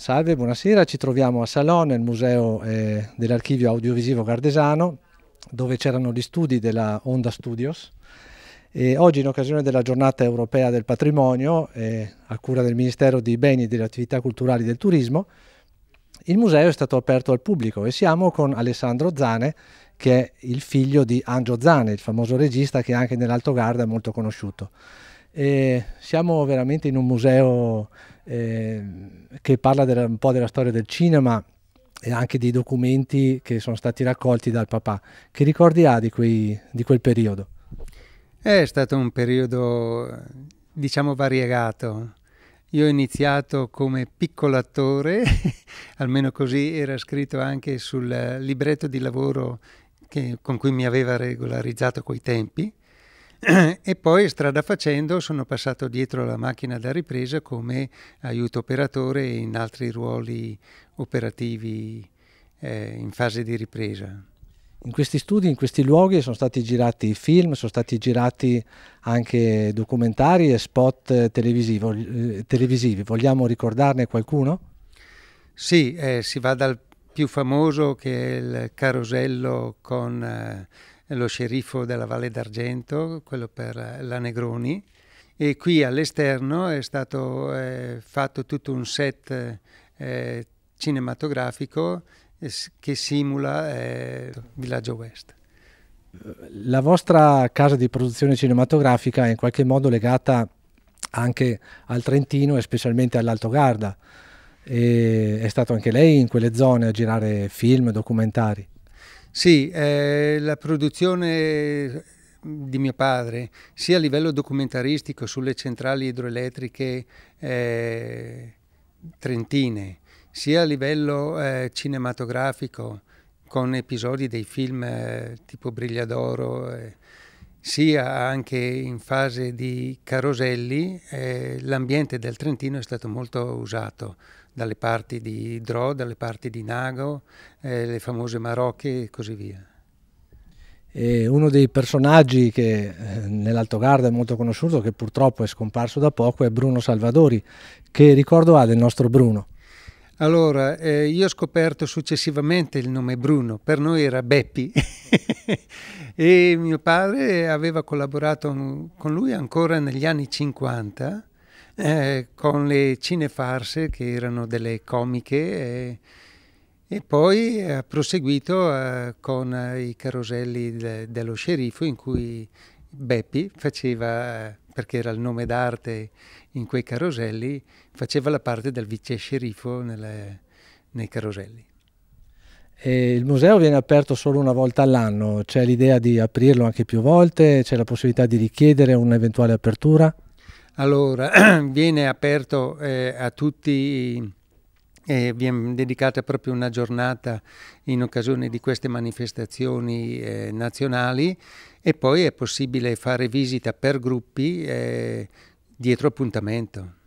Salve, buonasera, ci troviamo a Salon, nel museo eh, dell'archivio audiovisivo gardesano, dove c'erano gli studi della Onda Studios. E oggi, in occasione della giornata europea del patrimonio, eh, a cura del Ministero dei Beni e delle Attività Culturali del Turismo, il museo è stato aperto al pubblico e siamo con Alessandro Zane, che è il figlio di Angio Zane, il famoso regista che anche nell'Alto Garda è molto conosciuto. E siamo veramente in un museo eh, che parla della, un po' della storia del cinema e anche dei documenti che sono stati raccolti dal papà. Che ricordi ha di, quei, di quel periodo? Eh, è stato un periodo, diciamo, variegato. Io ho iniziato come piccolo attore, almeno così era scritto anche sul libretto di lavoro che, con cui mi aveva regolarizzato coi tempi, e poi strada facendo sono passato dietro la macchina da ripresa come aiuto operatore in altri ruoli operativi eh, in fase di ripresa. In questi studi, in questi luoghi sono stati girati film, sono stati girati anche documentari e spot eh, televisivi. Vogliamo ricordarne qualcuno? Sì, eh, si va dal più famoso che è il carosello con... Eh, lo sceriffo della Valle d'Argento, quello per eh, la Negroni. E qui all'esterno è stato eh, fatto tutto un set eh, cinematografico eh, che simula eh, Villaggio West. La vostra casa di produzione cinematografica è in qualche modo legata anche al Trentino e specialmente all'Alto Garda. E è stato anche lei in quelle zone a girare film, documentari? Sì, eh, la produzione di mio padre, sia a livello documentaristico sulle centrali idroelettriche eh, trentine, sia a livello eh, cinematografico con episodi dei film eh, tipo Brigliadoro. Eh, sia anche in fase di Caroselli, eh, l'ambiente del Trentino è stato molto usato dalle parti di Dro, dalle parti di Nago, eh, le famose Marocche e così via. E uno dei personaggi che eh, Garda è molto conosciuto, che purtroppo è scomparso da poco, è Bruno Salvadori. Che ricordo ha del nostro Bruno? Allora, eh, io ho scoperto successivamente il nome Bruno, per noi era Beppi. e mio padre aveva collaborato con lui ancora negli anni 50 eh, con le cinefarse che erano delle comiche eh, e poi ha proseguito eh, con i caroselli de dello sceriffo in cui Beppi faceva, eh, perché era il nome d'arte in quei caroselli, faceva la parte del vice sceriffo nelle, nei caroselli. E il museo viene aperto solo una volta all'anno, c'è l'idea di aprirlo anche più volte, c'è la possibilità di richiedere un'eventuale apertura? Allora, viene aperto eh, a tutti, eh, viene dedicata proprio una giornata in occasione di queste manifestazioni eh, nazionali e poi è possibile fare visita per gruppi eh, dietro appuntamento.